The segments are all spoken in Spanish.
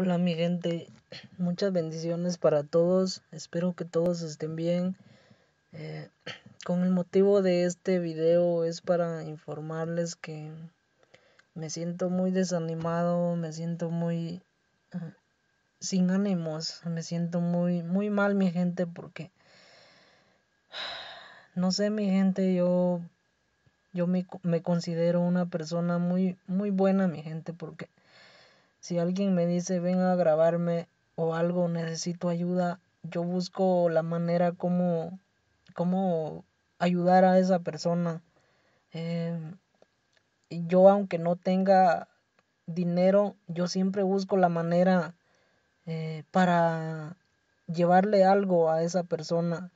Hola mi gente, muchas bendiciones para todos, espero que todos estén bien. Eh, con el motivo de este video es para informarles que me siento muy desanimado, me siento muy ah, sin ánimos, me siento muy, muy mal mi gente porque no sé mi gente, yo, yo me, me considero una persona muy, muy buena mi gente porque si alguien me dice Venga a grabarme o algo, necesito ayuda, yo busco la manera como, Cómo... ayudar a esa persona. Em, y yo aunque no tenga dinero, yo siempre busco la manera eh, para llevarle algo a esa persona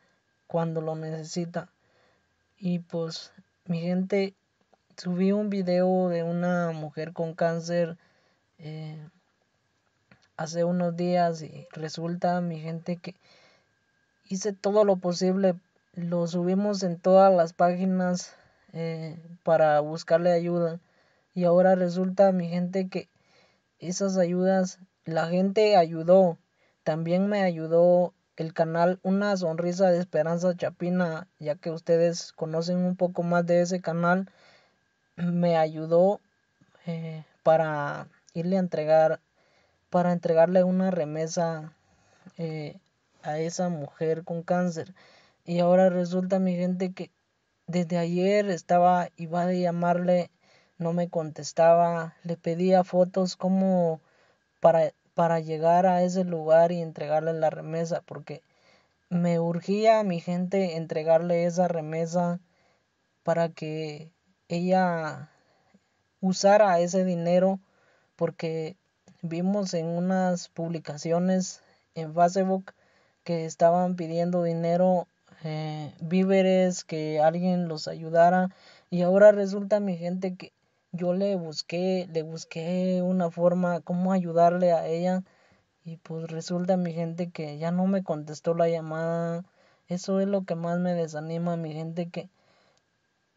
cuando lo necesita. Y pues mi gente, subí un video de una mujer con cáncer eh, hace unos días y resulta, mi gente, que hice todo lo posible. Lo subimos en todas las páginas eh, para buscarle ayuda. Y ahora resulta, mi gente, que esas ayudas, la gente ayudó. También me ayudó el canal Una Sonrisa de Esperanza Chapina, ya que ustedes conocen un poco más de ese canal, me ayudó eh, para irle a entregar, para entregarle una remesa eh, a esa mujer con cáncer. Y ahora resulta, mi gente, que desde ayer estaba, iba a llamarle, no me contestaba, le pedía fotos como para, para llegar a ese lugar y entregarle la remesa, porque me urgía a mi gente entregarle esa remesa para que ella usara ese dinero porque vimos en unas publicaciones en Facebook que estaban pidiendo dinero, eh, víveres, que alguien los ayudara. Y ahora resulta mi gente que yo le busqué, le busqué una forma, cómo ayudarle a ella. Y pues resulta mi gente que ya no me contestó la llamada. Eso es lo que más me desanima mi gente que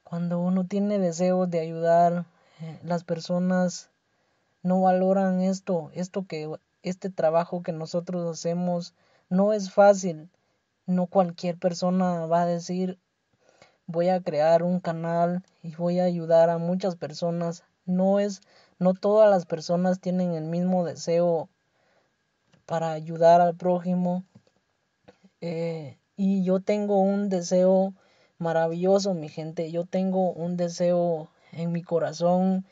cuando uno tiene deseos de ayudar, eh, las personas no valoran esto, esto que este trabajo que nosotros hacemos no es fácil. No cualquier persona va a decir, voy a crear un canal y voy a ayudar a muchas personas. No es no todas las personas tienen el mismo deseo para ayudar al prójimo. Eh, y yo tengo un deseo maravilloso, mi gente. Yo tengo un deseo en mi corazón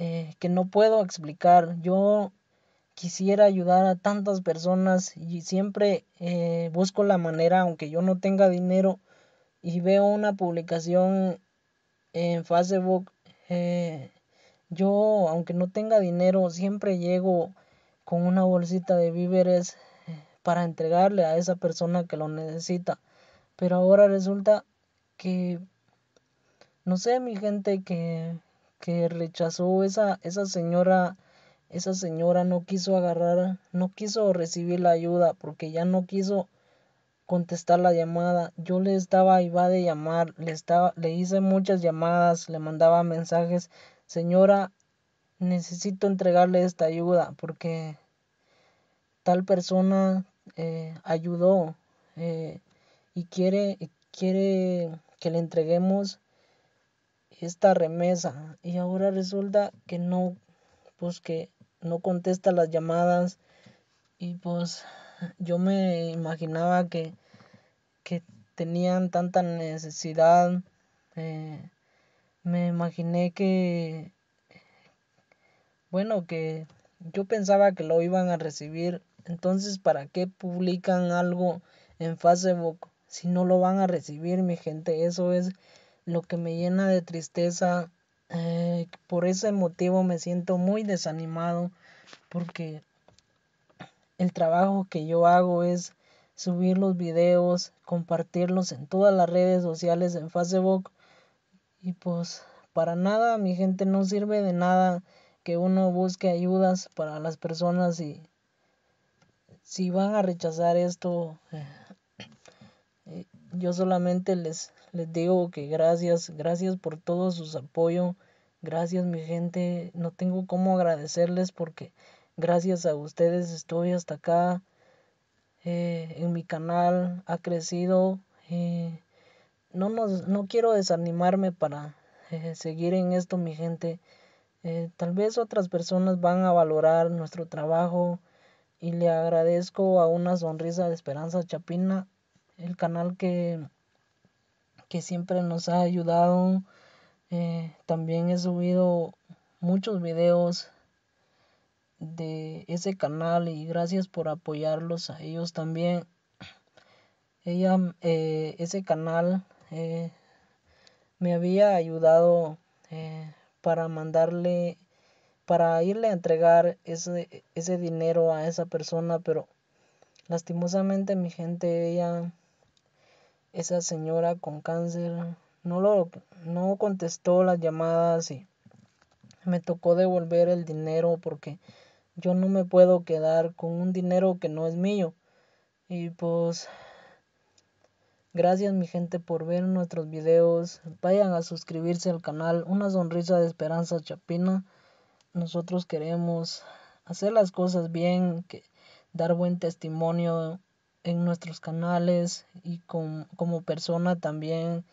eh, que no puedo explicar. Yo quisiera ayudar a tantas personas y siempre eh, busco la manera, aunque yo no tenga dinero, y veo una publicación en Facebook, eh, yo, aunque no tenga dinero, siempre llego con una bolsita de víveres para entregarle a esa persona que lo necesita. Pero ahora resulta que, no sé, mi gente, que que rechazó esa, esa señora, esa señora no quiso agarrar, no quiso recibir la ayuda porque ya no quiso contestar la llamada. Yo le estaba iba de llamar, le estaba, le hice muchas llamadas, le mandaba mensajes, señora, necesito entregarle esta ayuda porque tal persona eh, ayudó eh, y quiere, quiere que le entreguemos esta remesa y ahora resulta que no, pues que no contesta las llamadas y pues yo me imaginaba que, que tenían tanta necesidad, eh, me imaginé que, bueno, que yo pensaba que lo iban a recibir, entonces ¿para qué publican algo en Facebook si no lo van a recibir mi gente? Eso es lo que me llena de tristeza. Eh, por ese motivo me siento muy desanimado porque el trabajo que yo hago es subir los videos, compartirlos en todas las redes sociales, en Facebook. Y pues para nada, mi gente, no sirve de nada que uno busque ayudas para las personas y si van a rechazar esto, eh, yo solamente les, les digo que gracias, gracias por todo su apoyo, gracias mi gente, no tengo cómo agradecerles porque gracias a ustedes estoy hasta acá, eh, en mi canal ha crecido, eh, no, nos, no quiero desanimarme para eh, seguir en esto mi gente, tal vez otras personas van a valorar nuestro trabajo, y le agradezco a una sonrisa de Esperanza Chapina el canal que, que siempre nos ha ayudado. Eh, también he subido muchos videos de ese canal y gracias por apoyarlos a ellos también. Ella, eh, ese canal eh, me había ayudado para mandarle, para irle a entregar ese, ese dinero a esa persona, pero lastimosamente mi gente, ella esa señora con cáncer no, lo, no contestó las llamadas y me tocó devolver el dinero porque yo no me puedo quedar con un dinero que no es mío. Y pues gracias mi gente por ver nuestros videos. Vayan a suscribirse al canal Una Sonrisa de Esperanza Chapina. Nosotros queremos hacer las cosas bien, dar buen testimonio en nuestros canales y como persona también,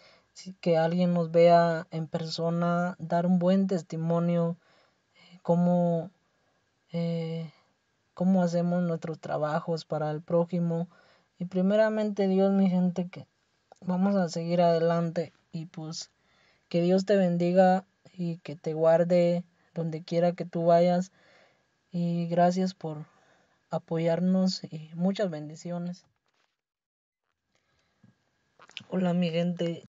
que alguien nos vea en persona, dar un buen testimonio, eh, cómo, eh, cómo hacemos nuestros trabajos para el prójimo. Y primeramente Dios, mi gente, que vamos a seguir adelante y pues que Dios te bendiga y que te guarde donde quiera que tú vayas. Y gracias por apoyarnos y eh, muchas bendiciones. Hola mi gente,